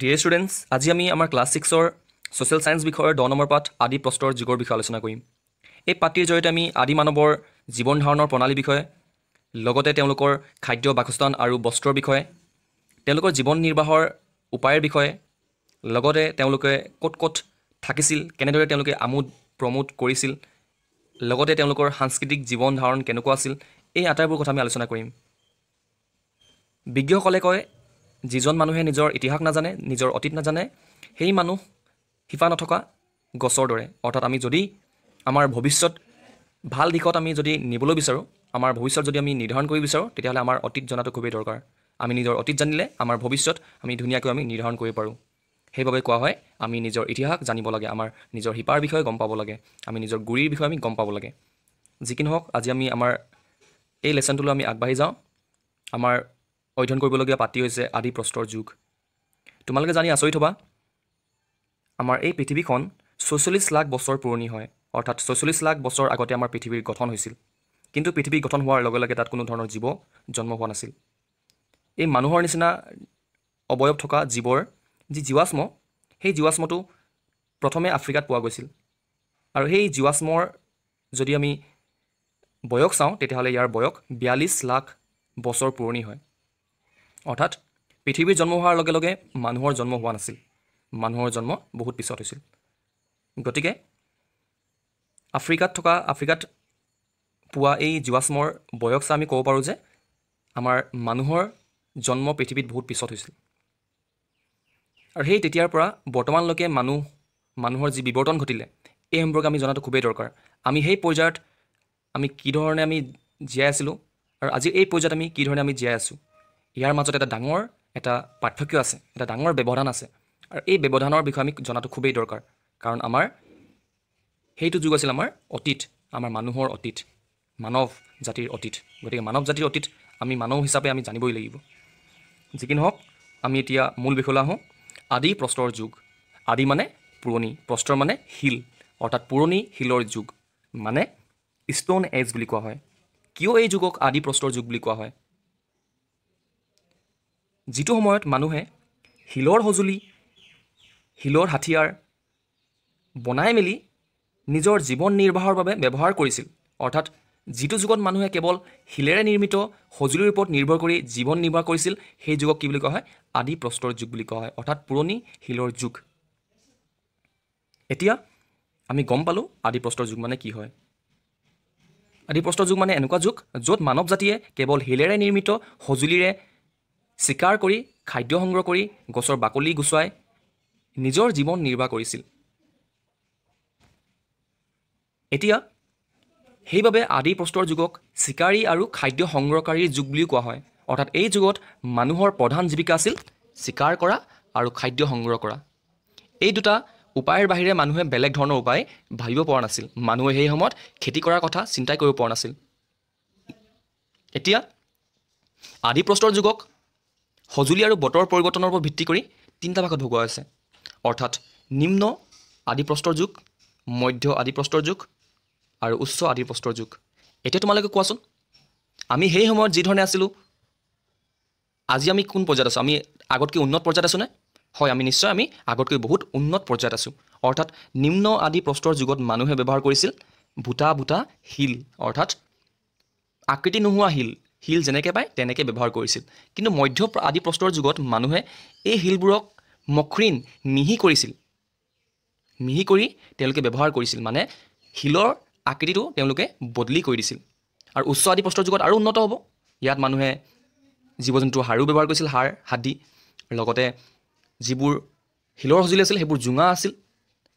deer students আজি আমি আমাৰ ক্লাছ ছিক্সৰ ছ'চিয়েল ছায়েঞ্চ বিষয়ৰ দহ নম্বৰ পাঠ আদি প্ৰশ্নৰ যুগৰ বিষয়ে আলোচনা কৰিম এই পাতিৰ জৰিয়তে আমি আদি মানৱৰ জীৱন ধাৰণৰ প্ৰণালীৰ বিষয়ে লগতে তেওঁলোকৰ খাদ্য বাসস্থান আৰু বস্ত্ৰৰ বিষয়ে তেওঁলোকৰ জীৱন নিৰ্বাহৰ উপায়ৰ বিষয়ে লগতে তেওঁলোকে ক'ত ক'ত থাকিছিল কেনেদৰে তেওঁলোকে আমোদ প্ৰমোদ কৰিছিল লগতে তেওঁলোকৰ সাংস্কৃতিক জীৱন ধাৰণ কেনেকুৱা আছিল এই আটাইবোৰ কথা আমি আলোচনা কৰিম বিজ্ঞসকলে কয় যিজন মানুহে নিজৰ ইতিহাস নাজানে নিজৰ অতীত নাজানে সেই মানুহ শিপা নথকা গছৰ দৰে অৰ্থাৎ আমি যদি আমাৰ ভৱিষ্যত ভাল দিশত আমি যদি নিবলৈ বিচাৰোঁ আমাৰ ভৱিষ্যত যদি আমি নিৰ্ধাৰণ কৰিব বিচাৰোঁ তেতিয়াহ'লে আমাৰ অতীত জনাটো খুবেই দৰকাৰ আমি নিজৰ অতীত জানিলে আমাৰ ভৱিষ্যত আমি ধুনীয়াকৈ আমি নিৰ্ধাৰণ কৰিব পাৰোঁ সেইবাবে কোৱা হয় আমি নিজৰ ইতিহাস জানিব লাগে আমাৰ নিজৰ শিপাৰ বিষয়ে গম পাব লাগে আমি নিজৰ গুৰিৰ বিষয়ে আমি গম পাব লাগে যি কি নহওক আজি আমি আমাৰ এই লেচনটোলৈ আমি আগবাঢ়ি যাওঁ আমাৰ অধ্যয়ন কৰিবলগীয়া পাতি হৈছে আদি প্ৰশ্নৰ যুগ তোমালোকে জানি আচৰিত হ'বা আমাৰ এই পৃথিৱীখন ছয়চল্লিছ লাখ বছৰ পুৰণি হয় অৰ্থাৎ ছয়চল্লিছ লাখ বছৰ আগতে আমাৰ পৃথিৱীৰ গঠন হৈছিল কিন্তু পৃথিৱী গঠন হোৱাৰ লগে লগে তাত কোনো ধৰণৰ জীৱ জন্ম হোৱা নাছিল এই মানুহৰ নিচিনা অৱয়ব থকা জীৱৰ যি জীৱাশ্ম সেই জীৱাশ্মটো প্ৰথমে আফ্ৰিকাত পোৱা গৈছিল আৰু সেই জীৱাশ্মৰ যদি আমি বয়স চাওঁ তেতিয়াহ'লে ইয়াৰ বয়স বিয়াল্লিছ লাখ বছৰ পুৰণি হয় অৰ্থাৎ পৃথিৱীৰ জন্ম হোৱাৰ লগে লগে মানুহৰ জন্ম হোৱা নাছিল মানুহৰ জন্ম বহুত পিছত হৈছিল গতিকে আফ্ৰিকাত থকা আফ্ৰিকাত পোৱা এই জীৱাশ্মৰ বয়স আমি ক'ব পাৰোঁ যে আমাৰ মানুহৰ জন্ম পৃথিৱীত বহুত পিছত হৈছিল আৰু সেই তেতিয়াৰ পৰা বৰ্তমানলৈকে মানুহ মানুহৰ যি বিৱৰ্তন ঘটিলে এই সম্পৰ্কে আমি জনাটো খুবেই দৰকাৰ আমি সেই পৰ্যায়ত আমি কি ধৰণে আমি জীয়াই আছিলোঁ আৰু আজি এই পৰ্যায়ত আমি কি ধৰণে আমি জীয়াই আছোঁ ইয়াৰ মাজত এটা ডাঙৰ এটা পাৰ্থক্য আছে এটা ডাঙৰ ব্যৱধান আছে আৰু এই ব্যৱধানৰ বিষয়ে আমি জনাটো খুবেই দৰকাৰ কাৰণ আমাৰ সেইটো যুগ আছিল আমাৰ অতীত আমাৰ মানুহৰ অতীত মানৱ জাতিৰ অতীত গতিকে মানৱ জাতিৰ অতীত আমি মানুহ হিচাপে আমি জানিবই লাগিব যি কি নহওক আমি এতিয়া মূল বিষয়লৈ আহোঁ আদি প্ৰস্তৰ যুগ আদি মানে পুৰণি প্ৰস্তৰ মানে শিল অৰ্থাৎ পুৰণি শিলৰ যুগ মানে ষ্ট'ন এজ বুলি কোৱা হয় কিয় এই যুগক আদি প্ৰস্তৰ যুগ বুলি কোৱা হয় যিটো সময়ত মানুহে শিলৰ সঁজুলি শিলৰ হাথিয়াৰ বনাই মেলি নিজৰ জীৱন নিৰ্বাহৰ বাবে ব্যৱহাৰ কৰিছিল অৰ্থাৎ যিটো যুগত মানুহে কেৱল শিলেৰে নিৰ্মিত সঁজুলিৰ ওপৰত নিৰ্ভৰ কৰি জীৱন নিৰ্বাহ কৰিছিল সেই যুগক কি বুলি কোৱা হয় আদি প্ৰস্তৰ যুগ বুলি কোৱা হয় অৰ্থাৎ পুৰণি শিলৰ যুগ এতিয়া আমি গম পালোঁ আদি প্ৰস্তৰ যুগ মানে কি হয় আদি প্ৰস্তৰ যুগ মানে এনেকুৱা যুগ য'ত মানৱ জাতিয়ে কেৱল শিলেৰে নিৰ্মিত সঁজুলিৰে চিকাৰ কৰি খাদ্য সংগ্ৰহ কৰি গছৰ বাকলি গুচুৱাই নিজৰ জীৱন নিৰ্বাহ কৰিছিল এতিয়া সেইবাবে আদি প্ৰস্তৰ যুগক চিকাৰী আৰু খাদ্য সংগ্ৰহকাৰীৰ যুগ বুলিও কোৱা হয় অৰ্থাৎ এই যুগত মানুহৰ প্ৰধান জীৱিকা আছিল চিকাৰ কৰা আৰু খাদ্য সংগ্ৰহ কৰা এই দুটা উপায়ৰ বাহিৰে মানুহে বেলেগ ধৰণৰ উপায় ভাবিব পৰা নাছিল মানুহে সেই সময়ত খেতি কৰাৰ কথা চিন্তাই কৰিব পৰা নাছিল এতিয়া আদি আদিপ্ৰস্তৰ যুগক সঁজুলি আৰু বতৰ পৰিৱৰ্তনৰ ওপৰত ভিত্তি কৰি তিনিটা ভাগত ভগোৱা হৈছে অৰ্থাৎ নিম্ন আদিপ্ৰস্তৰ যুগ মধ্য আদিপ্ৰস্তৰ যুগ আৰু উচ্চ আদিপ্ৰস্তৰ যুগ এতিয়া তোমালোকে কোৱাচোন আমি সেই সময়ত যিধৰণে আছিলোঁ আজি আমি কোন পৰ্যায়ত আছোঁ আমি আগতকৈ উন্নত পৰ্যায়ত আছোঁনে হয় আমি নিশ্চয় আমি আগতকৈ বহুত উন্নত পৰ্যায়ত আছোঁ অৰ্থাৎ নিম্ন আদি প্ৰস্তৰ যুগত মানুহে ব্যৱহাৰ কৰিছিল বুটা বুটা শিল অৰ্থাৎ আকৃতি নোহোৱা শিল শিল যেনেকৈ পায় তেনেকৈ ব্যৱহাৰ কৰিছিল কিন্তু মধ্য আদি প্ৰস্তৰ যুগত মানুহে এই শিলবোৰক মখৰিণ মিহি কৰিছিল মিহি কৰি তেওঁলোকে ব্যৱহাৰ কৰিছিল মানে শিলৰ আকৃতিটো তেওঁলোকে বদলি কৰি দিছিল আৰু উচ্চ আদি প্ৰস্তৰ যুগত আৰু উন্নত হ'ব ইয়াত মানুহে জীৱ জন্তুৰ হাৰো ব্যৱহাৰ কৰিছিল হাড় দি লগতে যিবোৰ শিলৰ সঁজুলি আছিল সেইবোৰ জোঙা আছিল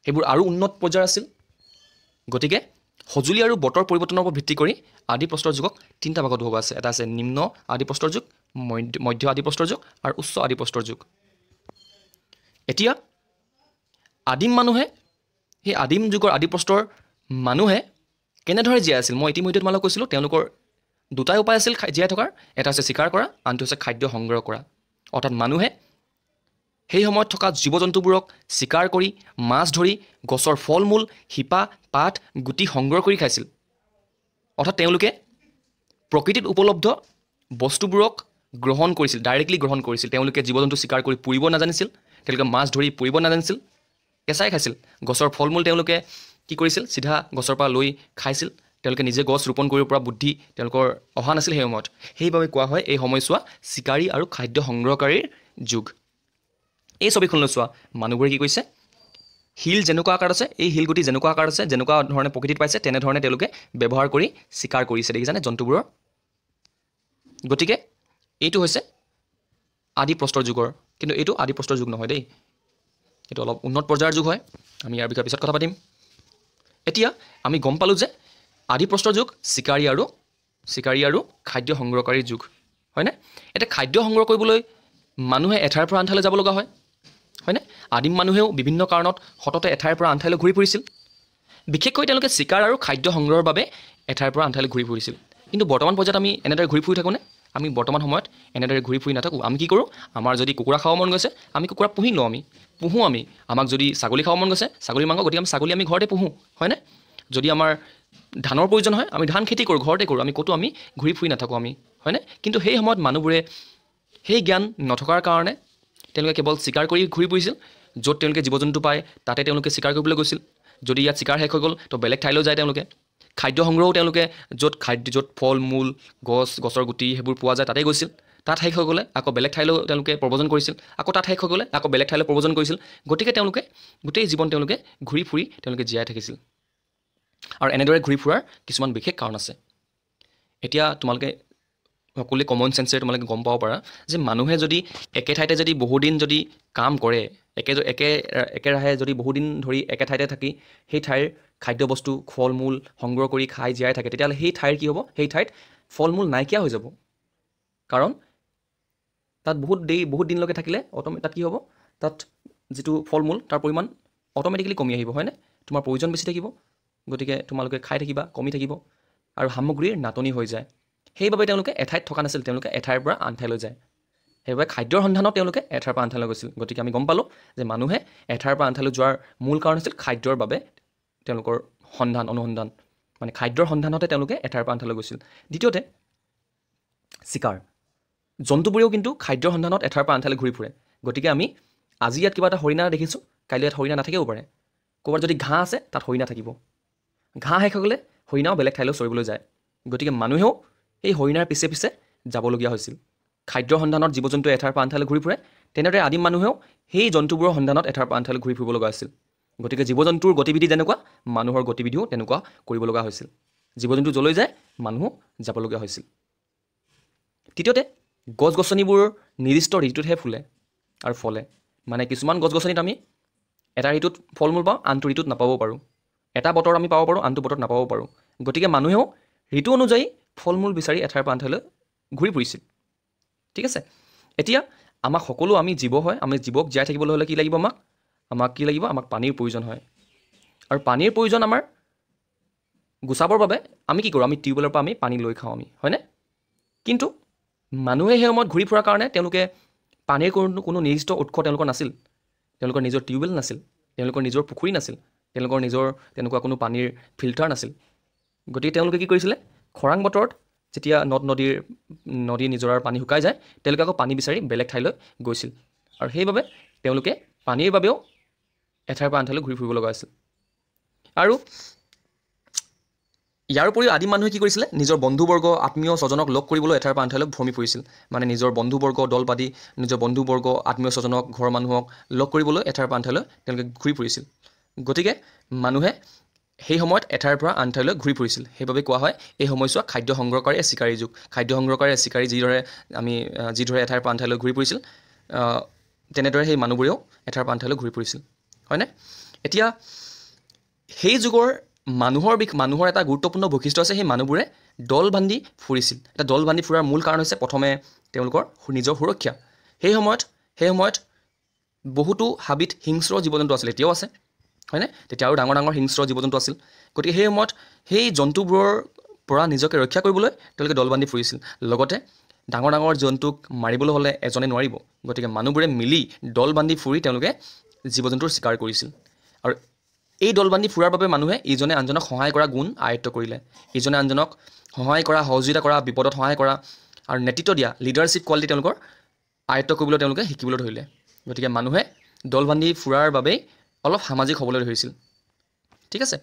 সেইবোৰ আৰু উন্নত পৰ্যায়ৰ আছিল গতিকে সঁজুলি আৰু বতৰ পৰিৱৰ্তনৰ ওপৰত ভিত্তি কৰি আদিপ্ৰস্তৰ যুগক তিনিটা ভাগত ভগোৱা আছে এটা আছে নিম্ন আদিপ্ৰস্তৰ যুগ মধ্য মধ্য আদিপ্ৰস্তৰ যুগ আৰু উচ্চ আদিপ্ৰস্তৰ যুগ এতিয়া আদিম মানুহে সেই আদিম যুগৰ আদিপ্ৰস্তৰ মানুহে কেনেদৰে জীয়াই আছিল মই ইতিমধ্যে তোমালোকক কৈছিলোঁ তেওঁলোকৰ দুটাই উপায় আছিল জীয়াই থকাৰ এটা হৈছে চিকাৰ কৰা আনটো হৈছে খাদ্য সংগ্ৰহ কৰা অৰ্থাৎ মানুহে সেই সময়ত থকা জীৱ জন্তুবোৰক চিকাৰ কৰি মাছ ধৰি গছৰ ফল মূল শিপা পাত গুটি সংগ্ৰহ কৰি খাইছিল অৰ্থাৎ তেওঁলোকে প্ৰকৃতিত উপলব্ধ বস্তুবোৰক গ্ৰহণ কৰিছিল ডাইৰেক্টলি গ্ৰহণ কৰিছিল তেওঁলোকে জীৱ জন্তু চিকাৰ কৰি পুৰিব নাজানিছিল তেওঁলোকে মাছ ধৰি পুৰিব নাজানিছিল কেঁচাই খাইছিল গছৰ ফল মূল তেওঁলোকে কি কৰিছিল চিধা গছৰ পৰা লৈ খাইছিল তেওঁলোকে নিজে গছ ৰোপণ কৰিব পৰা বুদ্ধি তেওঁলোকৰ অহা নাছিল সেই সময়ত সেইবাবে কোৱা হয় এই সময়ছোৱা চিকাৰী আৰু খাদ্য সংগ্ৰহকাৰীৰ যুগ এই ছবিখন লৈ চোৱা মানুহবোৰে কি কৈছে শিল যেনেকুৱা আকাৰ আছে এই শিলগুটি যেনেকুৱা আকাৰ আছে যেনেকুৱা ধৰণে প্ৰকৃতিত পাইছে তেনেধৰণে তেওঁলোকে ব্যৱহাৰ কৰি চিকাৰ কৰিছে দেখি জানে জন্তুবোৰৰ গতিকে এইটো হৈছে আদি প্ৰস্তৰ যুগৰ কিন্তু এইটো আদি প্ৰস্তৰ যুগ নহয় দেই এইটো অলপ উন্নত পৰ্যায়ৰ যুগ হয় আমি ইয়াৰ বিষয়ে পিছত কথা পাতিম এতিয়া আমি গম পালোঁ যে আদি প্ৰস্তৰ যুগ চিকাৰী আৰু চিকাৰী আৰু খাদ্য সংগ্ৰহকাৰীৰ যুগ হয়নে এতিয়া খাদ্য সংগ্ৰহ কৰিবলৈ মানুহে এঠাইৰ পৰা আন ঠাইলৈ যাব লগা হয় হয়নে আদিম মানুহেও বিভিন্ন কাৰণত সততে এঠাইৰ পৰা আন ঠাইলৈ ঘূৰি ফুৰিছিল বিশেষকৈ তেওঁলোকে চিকাৰ আৰু খাদ্য সংগ্ৰহৰ বাবে এঠাইৰ পৰা আন ঠাইলৈ ঘূৰি ফুৰিছিল কিন্তু বৰ্তমান পৰ্যায়ত আমি এনেদৰে ঘূৰি ফুৰি থাকোঁনে আমি বৰ্তমান সময়ত এনেদৰে ঘূৰি ফুৰি নাথাকোঁ আমি কি কৰোঁ আমাৰ যদি কুকুৰা খাব মন গৈছে আমি কুকুৰা পুহি লওঁ আমি পুহোঁ আমি আমাক যদি ছাগলী খাব মন গৈছে ছাগলী মাংস গতিকে আমি ছাগলী আমি ঘৰতে পুহোঁ হয়নে যদি আমাৰ ধানৰ প্ৰয়োজন হয় আমি ধান খেতি কৰোঁ ঘৰতে কৰোঁ আমি ক'তো আমি ঘূৰি ফুৰি নাথাকোঁ আমি হয়নে কিন্তু সেই সময়ত মানুহবোৰে সেই জ্ঞান নথকাৰ কাৰণে তেওঁলোকে কেৱল চিকাৰ কৰি ঘূৰি ফুৰিছিল য'ত তেওঁলোকে জীৱ জন্তু পায় তাতে তেওঁলোকে চিকাৰ কৰিবলৈ গৈছিল যদি ইয়াত চিকাৰ শেষ হৈ গ'ল তো বেলেগ ঠাইলৈ যায় তেওঁলোকে খাদ্য সংগ্ৰহো তেওঁলোকে য'ত খাদ্য য'ত ফল মূল গছ গছৰ গুটি সেইবোৰ পোৱা যায় তাতেই গৈছিল তাত শেষ হৈ গ'লে আকৌ বেলেগ ঠাইলৈ তেওঁলোকে প্ৰব্ৰজন কৰিছিল আকৌ তাত শেষ হৈ গ'লে আকৌ বেলেগ ঠাইলৈ প্ৰব্ৰজন কৰিছিল গতিকে তেওঁলোকে গোটেই জীৱন তেওঁলোকে ঘূৰি ফুৰি তেওঁলোকে জীয়াই থাকিছিল আৰু এনেদৰে ঘূৰি ফুৰাৰ কিছুমান বিশেষ কাৰণ আছে এতিয়া তোমালোকে সকলোৱে কমন চেঞ্চে তোমালোকে গম পাব পাৰা যে মানুহে যদি একে ঠাইতে যদি বহুদিন যদি কাম কৰে একে একে একেৰাহে যদি বহুদিন ধৰি একে ঠাইতে থাকি সেই ঠাইৰ খাদ্যবস্তু ফল মূল সংগ্ৰহ কৰি খাই জীয়াই থাকে তেতিয়াহ'লে সেই ঠাইৰ কি হ'ব সেই ঠাইত ফল মূল নাইকিয়া হৈ যাব কাৰণ তাত বহুত দেৰি বহুত দিনলৈকে থাকিলে অট' তাত কি হ'ব তাত যিটো ফল মূল তাৰ পৰিমাণ অট'মেটিকেলি কমি আহিব হয়নে তোমাৰ প্ৰয়োজন বেছি থাকিব গতিকে তোমালোকে খাই থাকিবা কমি থাকিব আৰু সামগ্ৰীৰ নাটনি হৈ যায় সেইবাবে তেওঁলোকে এঠাইত থকা নাছিল তেওঁলোকে এঠাইৰ পৰা আন ঠাইলৈ যায় সেইবাবে খাদ্যৰ সন্ধানত তেওঁলোকে এঠাইৰ পৰা আন ঠাইলৈ গৈছিল গতিকে আমি গম পালোঁ যে মানুহে এঠাইৰ পৰা আন ঠাইলৈ যোৱাৰ মূল কাৰণ হৈছিল খাদ্যৰ বাবে তেওঁলোকৰ সন্ধান অনুসন্ধান মানে খাদ্যৰ সন্ধানতে তেওঁলোকে এঠাইৰ পৰা আন ঠাইলৈ গৈছিল দ্বিতীয়তে চিকাৰ জন্তুবোৰেও কিন্তু খাদ্যৰ সন্ধানত এঠাইৰ পৰা আন ঠাইলৈ ঘূৰি ফুৰে গতিকে আমি আজি ইয়াত কিবা এটা হৰিণা দেখিছোঁ কাইলৈ ইয়াত হৰিণা নাথাকিবও পাৰে ক'ৰবাত যদি ঘাঁহ আছে তাত হৰিণা থাকিব ঘাঁহ শেষ হ'লে হৰিণাও বেলেগ ঠাইলৈ চৰিবলৈ যায় গতিকে মানুহেও সেই হৰিণাৰ পিছে পিছে যাবলগীয়া হৈছিল খাদ্যৰ সন্ধানত জীৱ জন্তু এঠাৰ পৰা আনঠাইলৈ ঘূৰি ফুৰে তেনেদৰে আদিম মানুহেও সেই জন্তুবোৰৰ সন্ধানত এঠাৰ পৰা আনঠাইলৈ ঘূৰি ফুৰিব লগা হৈছিল গতিকে জীৱ জন্তুৰ গতিবিধি যেনেকুৱা মানুহৰ গতিবিধিও তেনেকুৱা কৰিব লগা হৈছিল জীৱ জন্তু যলৈ যায় মানুহো যাবলগীয়া হৈছিল তৃতীয়তে গছ গছনিবোৰ নিৰ্দিষ্ট ঋতুতহে ফুলে আৰু ফলে মানে কিছুমান গছ গছনিত আমি এটা ঋতুত ফল মূল পাওঁ আনটো ঋতুত নাপাবও পাৰোঁ এটা বতৰ আমি পাব পাৰোঁ আনটো বতৰত নাপাবও পাৰোঁ গতিকে মানুহেও ঋতু অনুযায়ী ফল মূল বিচাৰি এঠাইৰ পৰা আনঠাইলৈ ঘূৰি ফুৰিছিল ঠিক আছে এতিয়া আমাক সকলো আমি জীৱ হয় আমি জীৱক জীয়াই থাকিবলৈ হ'লে কি লাগিব আমাক আমাক কি লাগিব আমাক পানীৰ প্ৰয়োজন হয় আৰু পানীৰ প্ৰয়োজন আমাৰ গুচাবৰ বাবে আমি কি কৰোঁ আমি টিউবৱেলৰ পৰা আমি পানী লৈ খাওঁ আমি হয়নে কিন্তু মানুহে সেই সময়ত ঘূৰি ফুৰাৰ কাৰণে তেওঁলোকে পানীৰ কোনো কোনো নিৰ্দিষ্ট উৎস তেওঁলোকৰ নাছিল তেওঁলোকৰ নিজৰ টিউবৱেল নাছিল তেওঁলোকৰ নিজৰ পুখুৰী নাছিল তেওঁলোকৰ নিজৰ তেনেকুৱা কোনো পানীৰ ফিল্টাৰ নাছিল গতিকে তেওঁলোকে কি কৰিছিলে খৰাং বতৰত যেতিয়া নদ নদীৰ নদী নিজৰাৰ পানী শুকাই যায় তেওঁলোকে আকৌ পানী বিচাৰি বেলেগ ঠাইলৈ গৈছিল আৰু সেইবাবে তেওঁলোকে পানীৰ বাবেও এঠাইৰ পৰা আন ঠাইলৈ ঘূৰি ফুৰিব লগা হৈছিল আৰু ইয়াৰ উপৰিও আদিম মানুহে কি কৰিছিলে নিজৰ বন্ধুবৰ্গ আত্মীয় স্বজনক লগ কৰিবলৈ এঠাইৰ পৰা আন ঠাইলৈ ভ্ৰমি ফুৰিছিল মানে নিজৰ বন্ধুবৰ্গ দল পাতি নিজৰ বন্ধুবৰ্গ আত্মীয় স্বজনক ঘৰৰ মানুহক লগ কৰিবলৈ এঠাইৰ পৰা আন তেওঁলোকে ঘূৰি ফুৰিছিল গতিকে মানুহে সেই সময়ত এঠাইৰ পৰা আন ঠাইলৈ ঘূৰি ফুৰিছিল সেইবাবে কোৱা হয় এই সময়ছোৱা খাদ্য সংগ্ৰহকাৰী এ চিকাৰী যুগ খাদ্য সংগ্ৰহকাৰী চিকাৰী যিদৰে আমি যিদৰে এঠাইৰ পৰা আন ঠাইলৈ ঘূৰি ফুৰিছিল তেনেদৰে সেই মানুহবোৰেও এঠাইৰ পৰা আন ঠাইলৈ ঘূৰি ফুৰিছিল হয়নে এতিয়া সেই যুগৰ মানুহৰ বিষ মানুহৰ এটা গুৰুত্বপূৰ্ণ বৈশিষ্ট্য আছে সেই মানুহবোৰে দল বান্ধি ফুৰিছিল এটা দল বান্ধি ফুৰাৰ মূল কাৰণ হৈছে প্ৰথমে তেওঁলোকৰ নিজৰ সুৰক্ষা সেই সময়ত সেই সময়ত বহুতো হাবিত হিংস্ৰ জীৱ জন্তু আছিল এতিয়াও আছে হয়নে তেতিয়া আৰু ডাঙৰ ডাঙৰ হিংস্ৰ জীৱ জন্তু আছিল গতিকে সেই সময়ত সেই জন্তুবোৰৰ পৰা নিজকে ৰক্ষা কৰিবলৈ তেওঁলোকে দল বান্ধি ফুৰিছিল লগতে ডাঙৰ ডাঙৰ জন্তুক মাৰিবলৈ হ'লে এজনে নোৱাৰিব গতিকে মানুহবোৰে মিলি দল বান্ধি ফুৰি তেওঁলোকে জীৱ জন্তুৰ চিকাৰ কৰিছিল আৰু এই দল বান্ধি ফুৰাৰ বাবে মানুহে ইজনে আনজনক সহায় কৰা গুণ আয়ত্ব কৰিলে ইজনে আনজনক সহায় কৰা সহযোগিতা কৰা বিপদত সহায় কৰা আৰু নেতৃত্ব দিয়া লিডাৰশ্বিপ কোৱালিটি তেওঁলোকৰ আয়ত্ব কৰিবলৈ তেওঁলোকে শিকিবলৈ ধৰিলে গতিকে মানুহে দল বান্ধি ফুৰাৰ বাবেই অলপ সামাজিক হ'বলৈ ধৰিছিল ঠিক আছে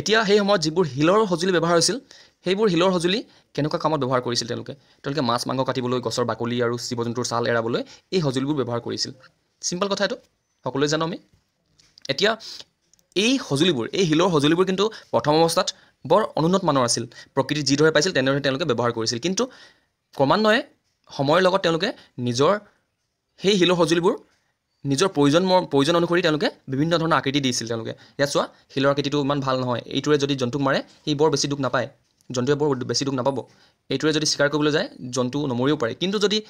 এতিয়া সেই সময়ত যিবোৰ শিলৰ সঁজুলি ব্যৱহাৰ হৈছিল সেইবোৰ শিলৰ সঁজুলি কেনেকুৱা কামত ব্যৱহাৰ কৰিছিল তেওঁলোকে তেওঁলোকে মাছ মাংস কাটিবলৈ গছৰ বাকলি আৰু জীৱ জন্তুৰ ছাল এৰাবলৈ এই সঁজুলিবোৰ ব্যৱহাৰ কৰিছিল চিম্পল কথা এইটো সকলোৱে জানো আমি এতিয়া এই সঁজুলিবোৰ এই শিলৰ সঁজুলিবোৰ কিন্তু প্ৰথম অৱস্থাত বৰ অনুন্নত মানৰ আছিল প্ৰকৃতি যিদৰে পাইছিল তেনেদৰে তেওঁলোকে ব্যৱহাৰ কৰিছিল কিন্তু ক্ৰমান্বয়ে সময়ৰ লগত তেওঁলোকে নিজৰ সেই শিলৰ সঁজুলিবোৰ নিজৰ প্ৰয়োজন প্ৰয়োজন অনুসৰি তেওঁলোকে বিভিন্ন ধৰণৰ আকৃতি দিছিল তেওঁলোকে ইয়াত চোৱা শিলৰ আকৃতিটো ইমান ভাল নহয় এইটোৰে যদি জন্তুক মাৰে সি বৰ বেছি দুখ নাপায় জন্তুৱে বৰ বেছি দুখ নাপাব এইটোৰে যদি চিকাৰ কৰিবলৈ যায় জন্তু নমৰিব পাৰে কিন্তু যদি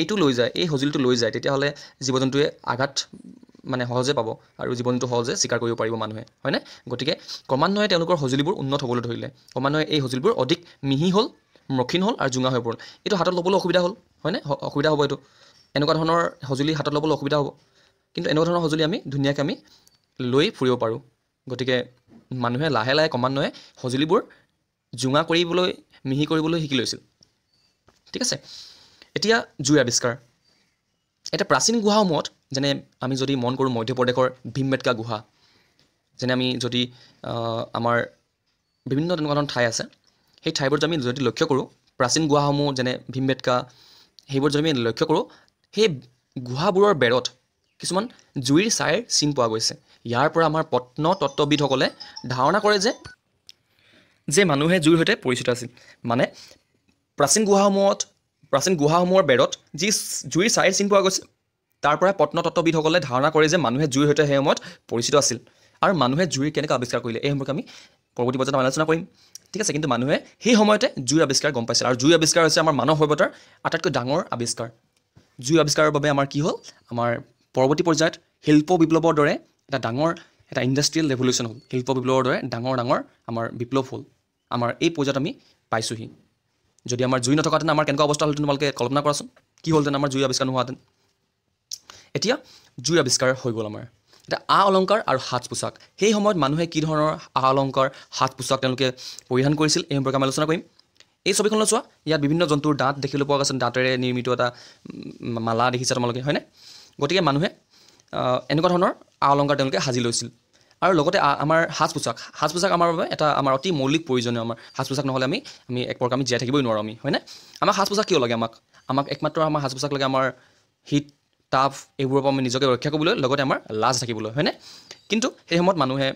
এইটো লৈ যায় এই সঁজুলিটো লৈ যায় তেতিয়াহ'লে জীৱ জন্তুৱে আঘাত মানে সহজে পাব আৰু জীৱনটো সহজে স্বীকাৰ কৰিব পাৰিব মানুহে হয়নে গতিকে ক্ৰমান্বয়ে তেওঁলোকৰ সঁজুলিবোৰ উন্নত হ'বলৈ ধৰিলে ক্ৰমান্বয়ে এই সঁজুলিবোৰ অধিক মিহি হ'ল মসৃণ হ'ল আৰু জোঙা হৈ পৰিল এইটো হাতত ল'বলৈ অসুবিধা হ'ল হয়নে অসুবিধা হ'ব এইটো এনেকুৱা ধৰণৰ সঁজুলি হাতত ল'বলৈ অসুবিধা হ'ব কিন্তু এনেকুৱা ধৰণৰ সঁজুলি আমি ধুনীয়াকৈ আমি লৈ ফুৰিব পাৰোঁ গতিকে মানুহে লাহে লাহে ক্ৰমান্বয়ে সঁজুলিবোৰ জোঙা কৰিবলৈ মিহি কৰিবলৈ শিকি লৈছিল ঠিক আছে এতিয়া জুই আৱিষ্কাৰ এতিয়া প্ৰাচীন গুহাসমূহত যেনে আমি যদি মন কৰোঁ মধ্যপ্ৰদেশৰ ভীমবেটকা গুহা যেনে আমি যদি আমাৰ বিভিন্ন তেনেকুৱা ধৰণৰ ঠাই আছে সেই ঠাইবোৰ যদি আমি যদি লক্ষ্য কৰোঁ প্ৰাচীন গুহাসমূহ যেনে ভীম ভীমবেটকা সেইবোৰ যদি আমি লক্ষ্য কৰোঁ সেই গুহাবোৰৰ বেৰত কিছুমান জুইৰ ছাইৰ চিন পোৱা গৈছে ইয়াৰ পৰা আমাৰ প্ৰত্নতত্ত্ববিদসকলে ধাৰণা কৰে যে যে মানুহে জুইৰ সৈতে পৰিচিত আছিল মানে প্ৰাচীন গুহাসমূহত প্ৰাচীন গুহাসমূহৰ বেৰত যি জুইৰ ছাইৰ চিন পোৱা গৈছিল তাৰ পৰা প্ৰত্নতত্ত্ববিদসকলে ধাৰণা কৰে যে মানুহে জুইৰ সৈতে সেই সময়ত পৰিচিত আছিল আৰু মানুহে জুইৰ কেনেকৈ আৱিষ্কাৰ কৰিলে এই সম্পৰ্কে আমি পৰৱৰ্তী পৰ্যায়ত আলোচনা কৰিম ঠিক আছে কিন্তু মানুহে সেই সময়তে জুইৰ আৱিষ্কাৰ গম পাইছিল আৰু জুই আৱিষ্কাৰ হৈছে আমাৰ মানৱ সভ্যতাৰ আটাইতকৈ ডাঙৰ আৱিষ্কাৰ জুই আৱিষ্কাৰৰ বাবে আমাৰ কি হ'ল আমাৰ পৰৱৰ্তী পৰ্যায়ত শিল্প বিপ্লৱৰ দৰে এটা ডাঙৰ এটা ইণ্ডাষ্ট্ৰিয়েল ৰেভলিউশ্যন হ'ল শিল্প বিপ্লৱৰ দৰে ডাঙৰ ডাঙৰ আমাৰ বিপ্লৱ হ'ল আমাৰ এই পৰ্যায়ত আমি পাইছোঁহি যদি আমাৰ জুই নথকাহেঁতেন আমাৰ কেনেকুৱা অৱস্থা হ'লহেঁতেন তোমালোকে কল্পনা কৰাচোন কি হ'লহেঁতেন আমাৰ জুই আৱিষ্কাৰ নোহোৱাহেঁতেন এতিয়া জুই আৱিষ্কাৰ হৈ গ'ল আমাৰ এতিয়া আ অলংকাৰ আৰু সাজ পোছাক সেই সময়ত মানুহে কি ধৰণৰ আ অলংকাৰ সাজ পোছাক তেওঁলোকে পৰিধান কৰিছিল এই সম্পৰ্কে আমি আলোচনা কৰিম এই ছবিখনলৈ চোৱা ইয়াত বিভিন্ন জন্তুৰ দাঁত দেখিবলৈ পোৱা গৈছে দাঁতেৰে নিৰ্মিত এটা মালা দেখিছে তোমালোকে হয়নে গতিকে মানুহে এনেকুৱা ধৰণৰ আ অলংকাৰ তেওঁলোকে সাজি লৈছিল আৰু লগতে আমাৰ সাজ পোছাক সাজ পোছাক আমাৰ বাবে এটা আমাৰ অতি মৌলিক প্ৰয়োজনীয় আমাৰ সাজ পোছাক নহ'লে আমি আমি এক প্ৰকাৰ আমি জীয়াই থাকিবই নোৱাৰোঁ আমি হয়নে আমাক সাজ পোছাক কিয় লাগে আমাক আমাক একমাত্ৰ আমাৰ সাজ পোছাক লাগে আমাৰ হিট তাপ এইবোৰৰ পৰা আমি নিজকে ৰক্ষা কৰিবলৈ লগতে আমাৰ লাজ থাকিবলৈ হয়নে কিন্তু সেই সময়ত মানুহে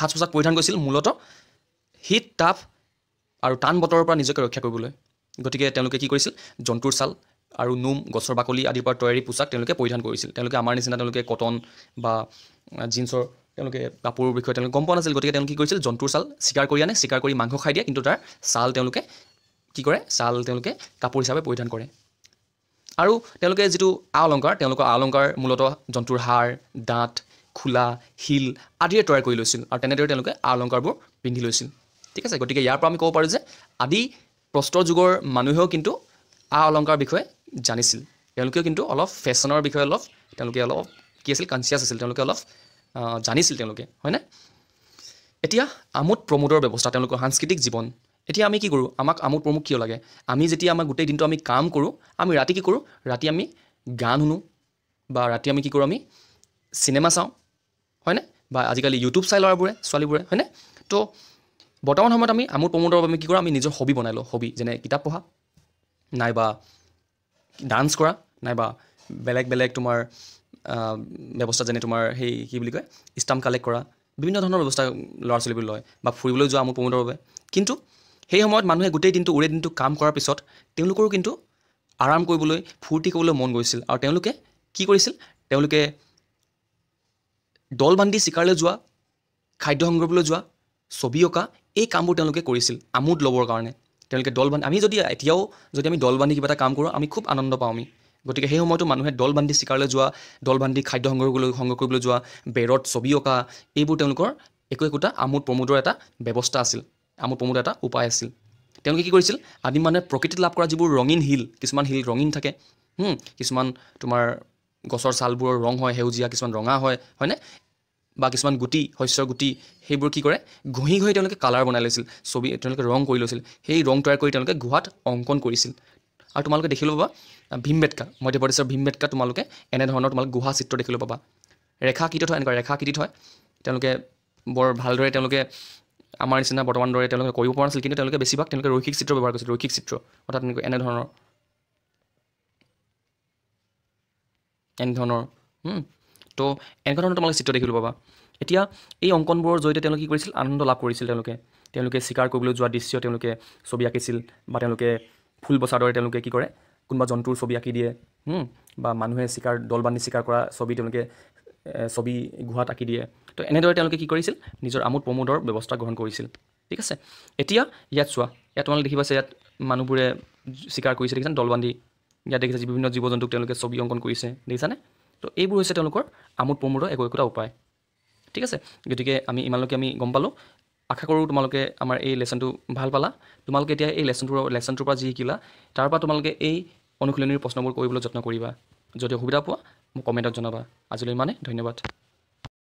সাজ পোছাক পৰিধান কৰিছিল মূলতঃ হিট তাপ আৰু টান বতৰৰ পৰা নিজকে ৰক্ষা কৰিবলৈ গতিকে তেওঁলোকে কি কৰিছিল জন্তুৰ ছাল আৰু নোম গছৰ বাকলি আদিৰ পৰা তৈয়াৰী পোচাক তেওঁলোকে পৰিধান কৰিছিল তেওঁলোকে আমাৰ নিচিনা তেওঁলোকে কটন বা জিন্সৰ তেওঁলোকে কাপোৰৰ বিষয়ে তেওঁলোকে গম পোৱা নাছিল গতিকে তেওঁলোকে কি কৰিছিল জন্তুৰ ছাল চিকাৰ কৰি আনে চিকাৰ কৰি মাংস খাই দিয়ে কিন্তু তাৰ ছাল তেওঁলোকে কি কৰে ছাল তেওঁলোকে কাপোৰ হিচাপে পৰিধান কৰে আৰু তেওঁলোকে যিটো আ অলংকাৰ তেওঁলোকৰ আ অলংকাৰ মূলতঃ জন্তুৰ হাড় দাঁত খোলা শিল আদিৰে তৈয়াৰ কৰি লৈছিল আৰু তেনেদৰে তেওঁলোকে আ অলংকাৰবোৰ পিন্ধি লৈছিল ঠিক আছে গতিকে ইয়াৰ পৰা আমি ক'ব পাৰোঁ যে আদি প্ৰস্তৰ যুগৰ মানুহেও কিন্তু আ অলংকাৰৰ বিষয়ে জানিছিল তেওঁলোকেও কিন্তু অলপ ফেশ্বনৰ বিষয়ে অলপ তেওঁলোকে অলপ কি আছিল কনচিয়াছ আছিল তেওঁলোকে অলপ জানিছিল তেওঁলোকে হয়নে এতিয়া আমোদ প্ৰমোদৰ ব্যৱস্থা তেওঁলোকৰ সাংস্কৃতিক জীৱন এতিয়া আমি কি কৰোঁ আমাক আমোদ প্ৰমোদ কিয় লাগে আমি যেতিয়া আমাৰ গোটেই দিনটো আমি কাম কৰোঁ আমি ৰাতি কি কৰোঁ ৰাতি আমি গান শুনো বা ৰাতি আমি কি কৰোঁ আমি চিনেমা চাওঁ হয়নে বা আজিকালি ইউটিউব চাই ল'ৰাবোৰে ছোৱালীবোৰে হয়নে ত' বৰ্তমান সময়ত আমি আমোদ প্ৰমোদৰ বাবে আমি কি কৰোঁ আমি নিজৰ হবি বনাই লওঁ হবি যেনে কিতাপ পঢ়া নাইবা ডান্স কৰা নাইবা বেলেগ বেলেগ তোমাৰ ব্যৱস্থা যেনে তোমাৰ সেই কি বুলি কয় ষ্টাম্প কালেক্ট কৰা বিভিন্ন ধৰণৰ ব্যৱস্থা ল'ৰা ছোৱালীবোৰ লয় বা ফুৰিবলৈ যোৱা আমোদ প্ৰমোদৰ বাবে কিন্তু সেই সময়ত মানুহে গোটেই দিনটো উৰে দিনটো কাম কৰাৰ পিছত তেওঁলোকৰো কিন্তু আৰাম কৰিবলৈ ফূৰ্তি কৰিবলৈ মন গৈছিল আৰু তেওঁলোকে কি কৰিছিল তেওঁলোকে দল বান্ধি চিকাৰলৈ যোৱা খাদ্য সংগ্ৰহলৈ যোৱা ছবি অঁকা এই কামবোৰ তেওঁলোকে কৰিছিল আমোদ ল'বৰ কাৰণে তেওঁলোকে দল বান্ধি আমি যদি এতিয়াও যদি আমি দল বান্ধি কিবা এটা কাম কৰোঁ আমি খুব আনন্দ পাওঁ আমি গতিকে সেই সময়তো মানুহে দল বান্ধি চিকাৰলৈ যোৱা দল বান্ধি খাদ্য সংগ্ৰহ কৰিবলৈ সংগ্ৰহ কৰিবলৈ যোৱা বেৰত ছবি অঁকা এইবোৰ তেওঁলোকৰ একো একোটা আমোদ প্ৰমোদৰ এটা ব্যৱস্থা আছিল আমোদ প্ৰমোদৰ এটা উপায় আছিল তেওঁলোকে কি কৰিছিল আদি মানুহে প্ৰকৃতিত লাভ কৰা যিবোৰ ৰঙীন শিল কিছুমান শিল ৰঙীন থাকে কিছুমান তোমাৰ গছৰ ছালবোৰৰ ৰং হয় সেউজীয়া কিছুমান ৰঙা হয় হয়নে বা কিছুমান গুটি শস্যৰ গুটি সেইবোৰ কি কৰে ঘঁহি ঘঁহি তেওঁলোকে কালাৰ বনাই লৈছিল ছবি তেওঁলোকে ৰং কৰি লৈছিল সেই ৰং তৈয়াৰ কৰি তেওঁলোকে গুহাত অংকন কৰিছিল আৰু তোমালোকে দেখিলো পাবা ভীমবেটকা মধ্যপ্ৰদেশৰ ভীমবেটকা তোমালোকে এনেধৰণৰ তোমালোকে গুহা চিত্ৰ দেখিলো পাবা ৰেখা ৰেখাকৃতিত হয় এনেকুৱা ৰেখা ৰেখাকৃতিত হয় তেওঁলোকে বৰ ভালদৰে তেওঁলোকে আমাৰ নিচিনা বৰ্তমান দৰে তেওঁলোকে কৰিব পৰা নাছিল কিন্তু তেওঁলোকে বেছিভাগ তেওঁলোকে ৰৈষিক চিত্ৰ ব্যৱহাৰ কৰিছিল ৰৈষিক চিত্ৰ অৰ্থাৎ এনেকুৱা এনেধৰণৰ এনেধৰণৰ তো এনেকুৱা ধৰণৰ তোমালোকে চিত্ৰ দেখিলোঁ পাবা এতিয়া এই অংকনবোৰৰ জৰিয়তে তেওঁলোকে কি কৰিছিল আনন্দ লাভ কৰিছিল তেওঁলোকে তেওঁলোকে চিকাৰ কৰিবলৈ যোৱা দৃশ্য তেওঁলোকে ছবি আঁকিছিল বা তেওঁলোকে ফুল বচাৰ দৰে তেওঁলোকে কি কৰে কোনোবা জন্তুৰ ছবি আঁকি দিয়ে বা মানুহে চিকাৰ দল বান্ধি চিকাৰ কৰা ছবি তেওঁলোকে ছবি গুহাত আঁকি দিয়ে তো এনেদৰে তেওঁলোকে কি কৰিছিল নিজৰ আমোদ প্ৰমোদৰ ব্যৱস্থা গ্ৰহণ কৰিছিল ঠিক আছে এতিয়া ইয়াত চোৱা ইয়াত তোমালোকে দেখি পাইছে ইয়াত মানুহবোৰে চিকাৰ কৰিছে দেখিছা দল বান্ধি ইয়াত দেখিছা বিভিন্ন জীৱ জন্তুক তেওঁলোকে ছবি অংকন কৰিছে দেখিছানে তো এইবোৰ হৈছে তেওঁলোকৰ আমোদ প্ৰমোদৰ একো একোটা উপায় ঠিক আছে গতিকে আমি ইমানলৈকে আমি গম পালোঁ আশা কৰোঁ তোমালোকে আমাৰ এই লেচনটো ভাল পালা তোমালোকে এতিয়া এই লেচনটোৰ লেচনটোৰ পৰা যি শিকিলা তাৰপৰা তোমালোকে এই অনুশীলনীৰ প্ৰশ্নবোৰ কৰিবলৈ যত্ন কৰিবা যদি অসুবিধা পোৱা মোক কমেণ্টত জনাবা আজিলৈ ইমানেই ধন্যবাদ